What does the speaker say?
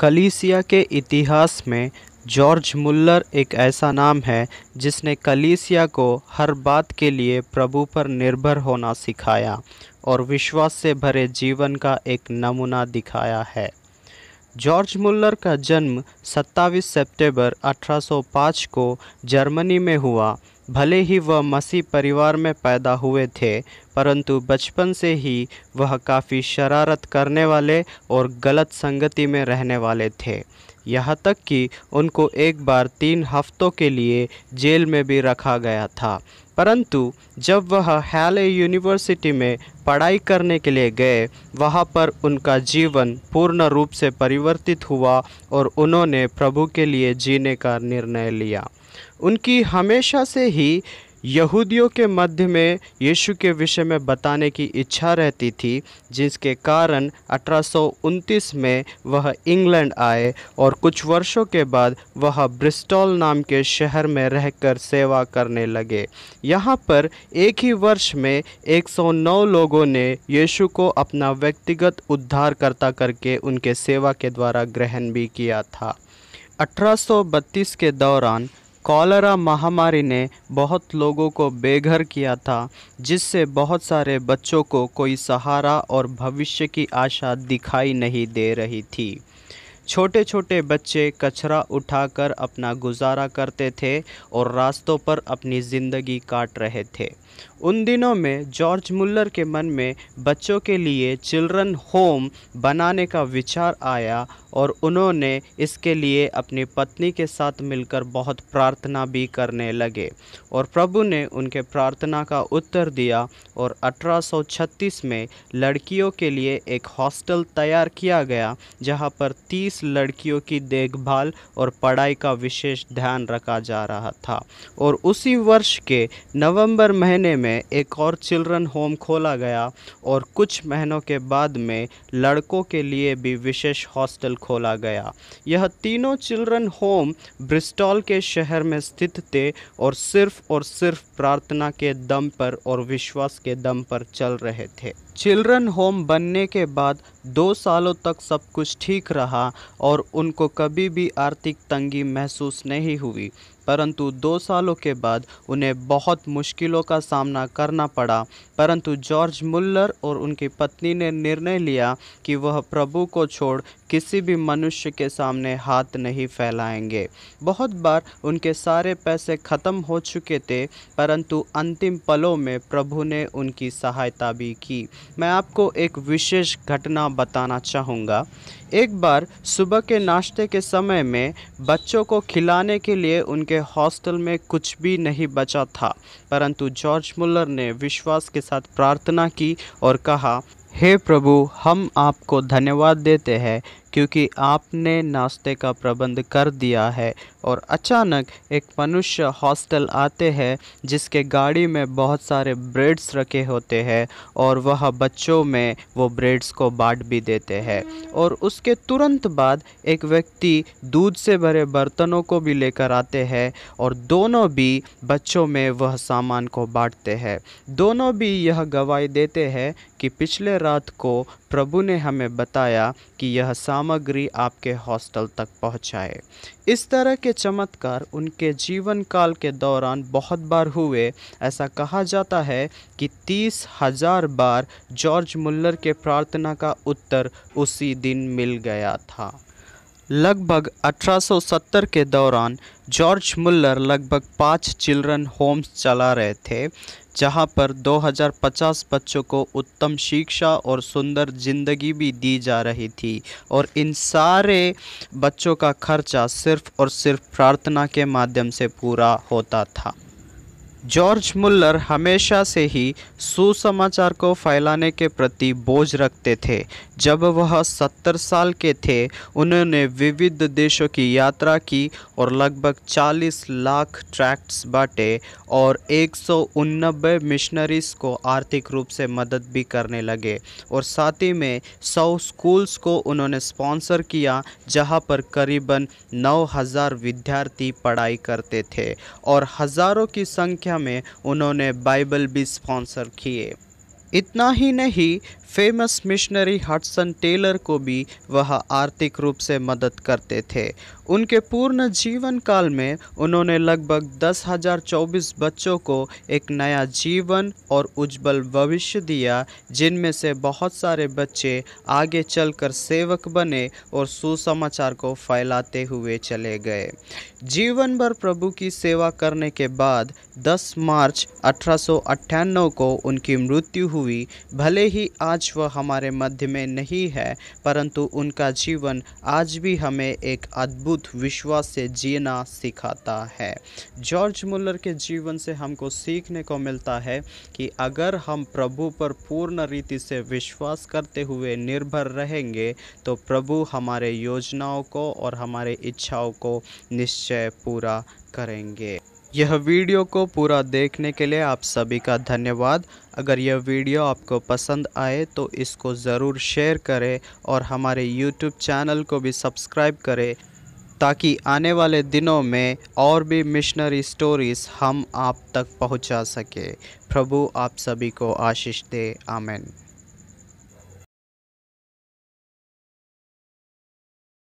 कलीसिया के इतिहास में जॉर्ज मुल्लर एक ऐसा नाम है जिसने कलीसिया को हर बात के लिए प्रभु पर निर्भर होना सिखाया और विश्वास से भरे जीवन का एक नमूना दिखाया है जॉर्ज मुल्लर का जन्म 27 सितंबर 1805 को जर्मनी में हुआ भले ही वह मसीह परिवार में पैदा हुए थे परंतु बचपन से ही वह काफ़ी शरारत करने वाले और गलत संगति में रहने वाले थे यहाँ तक कि उनको एक बार तीन हफ्तों के लिए जेल में भी रखा गया था परंतु जब वह हैले यूनिवर्सिटी में पढ़ाई करने के लिए गए वहाँ पर उनका जीवन पूर्ण रूप से परिवर्तित हुआ और उन्होंने प्रभु के लिए जीने का निर्णय लिया उनकी हमेशा से ही यहूदियों के मध्य में यीशु के विषय में बताने की इच्छा रहती थी जिसके कारण अठारह में वह इंग्लैंड आए और कुछ वर्षों के बाद वह ब्रिस्टॉल नाम के शहर में रहकर सेवा करने लगे यहाँ पर एक ही वर्ष में 109 लोगों ने यीशु को अपना व्यक्तिगत उद्धारकर्ता करके उनके सेवा के द्वारा ग्रहण भी किया था अठारह के दौरान कॉलरा महामारी ने बहुत लोगों को बेघर किया था जिससे बहुत सारे बच्चों को कोई सहारा और भविष्य की आशा दिखाई नहीं दे रही थी छोटे छोटे बच्चे कचरा उठाकर अपना गुजारा करते थे और रास्तों पर अपनी ज़िंदगी काट रहे थे उन दिनों में जॉर्ज मुल्लर के मन में बच्चों के लिए चिल्ड्रन होम बनाने का विचार आया और उन्होंने इसके लिए अपनी पत्नी के साथ मिलकर बहुत प्रार्थना भी करने लगे और प्रभु ने उनके प्रार्थना का उत्तर दिया और 1836 में लड़कियों के लिए एक हॉस्टल तैयार किया गया जहां पर इस लड़कियों की देखभाल और पढ़ाई का विशेष ध्यान रखा जा रहा था और उसी वर्ष के नवंबर महीने में एक और चिल्ड्रन होम खोला गया और कुछ महीनों के बाद में लड़कों के लिए भी विशेष हॉस्टल खोला गया यह तीनों चिल्ड्रन होम ब्रिस्टॉल के शहर में स्थित थे और सिर्फ और सिर्फ प्रार्थना के दम पर और विश्वास के दम पर चल रहे थे चिल्ड्रन होम बनने के बाद दो सालों तक सब कुछ ठीक रहा और उनको कभी भी आर्थिक तंगी महसूस नहीं हुई परंतु दो सालों के बाद उन्हें बहुत मुश्किलों का सामना करना पड़ा परंतु जॉर्ज मुल्लर और उनकी पत्नी ने निर्णय लिया कि वह प्रभु को छोड़ किसी भी मनुष्य के सामने हाथ नहीं फैलाएंगे बहुत बार उनके सारे पैसे ख़त्म हो चुके थे परंतु अंतिम पलों में प्रभु ने उनकी सहायता भी की मैं आपको एक विशेष घटना बताना चाहूँगा एक बार सुबह के नाश्ते के समय में बच्चों को खिलाने के लिए उनके के हॉस्टल में कुछ भी नहीं बचा था परंतु जॉर्ज मुलर ने विश्वास के साथ प्रार्थना की और कहा हे प्रभु हम आपको धन्यवाद देते हैं क्योंकि आपने नाश्ते का प्रबंध कर दिया है और अचानक एक मनुष्य हॉस्टल आते हैं जिसके गाड़ी में बहुत सारे ब्रेड्स रखे होते हैं और वह बच्चों में वो ब्रेड्स को बांट भी देते हैं और उसके तुरंत बाद एक व्यक्ति दूध से भरे बर्तनों को भी लेकर आते हैं और दोनों भी बच्चों में वह सामान को बांटते हैं दोनों भी यह गवाही देते हैं कि पिछले रात को प्रभु ने हमें बताया कि यह सामान सामग्री आपके हॉस्टल तक पहुंचाए। इस तरह के चमत्कार उनके जीवन काल के दौरान बहुत बार हुए ऐसा कहा जाता है कि तीस हजार बार जॉर्ज मुल्लर के प्रार्थना का उत्तर उसी दिन मिल गया था लगभग 1870 के दौरान जॉर्ज मुल्लर लगभग पाँच चिल्ड्रन होम्स चला रहे थे जहां पर 2050 बच्चों को उत्तम शिक्षा और सुंदर ज़िंदगी भी दी जा रही थी और इन सारे बच्चों का खर्चा सिर्फ़ और सिर्फ प्रार्थना के माध्यम से पूरा होता था जॉर्ज मुल्लर हमेशा से ही सुसमाचार को फैलाने के प्रति बोझ रखते थे जब वह सत्तर साल के थे उन्होंने विविध देशों की यात्रा की और लगभग चालीस लाख ट्रैक्ट्स बांटे और एक सौ मिशनरीज को आर्थिक रूप से मदद भी करने लगे और साथ ही में सौ स्कूल्स को उन्होंने स्पॉन्सर किया जहां पर करीबन 9000 विद्यार्थी पढ़ाई करते थे और हज़ारों की संख्या संख्या में उन्होंने बाइबल भी स्पॉन्सर किए इतना ही नहीं फेमस मिशनरी हटसन टेलर को भी वह आर्थिक रूप से मदद करते थे उनके पूर्ण जीवन काल में उन्होंने लगभग दस हजार चौबीस बच्चों को एक नया जीवन और उज्जवल भविष्य दिया जिनमें से बहुत सारे बच्चे आगे चलकर सेवक बने और सुसमाचार को फैलाते हुए चले गए जीवन भर प्रभु की सेवा करने के बाद 10 मार्च अठारह को उनकी मृत्यु हुई भले ही आज वह हमारे मध्य में नहीं है परंतु उनका जीवन आज भी हमें एक अद्भुत अद्भुत विश्वास से जीना सिखाता है जॉर्ज मुलर के जीवन से हमको सीखने को मिलता है कि अगर हम प्रभु पर पूर्ण रीति से विश्वास करते हुए निर्भर रहेंगे तो प्रभु हमारे योजनाओं को और हमारे इच्छाओं को निश्चय पूरा करेंगे यह वीडियो को पूरा देखने के लिए आप सभी का धन्यवाद अगर यह वीडियो आपको पसंद आए तो इसको ज़रूर शेयर करें और हमारे यूट्यूब चैनल को भी सब्सक्राइब करें ताकि आने वाले दिनों में और भी मिशनरी स्टोरीज हम आप तक पहुंचा सके प्रभु आप सभी को आशीष दे आमेन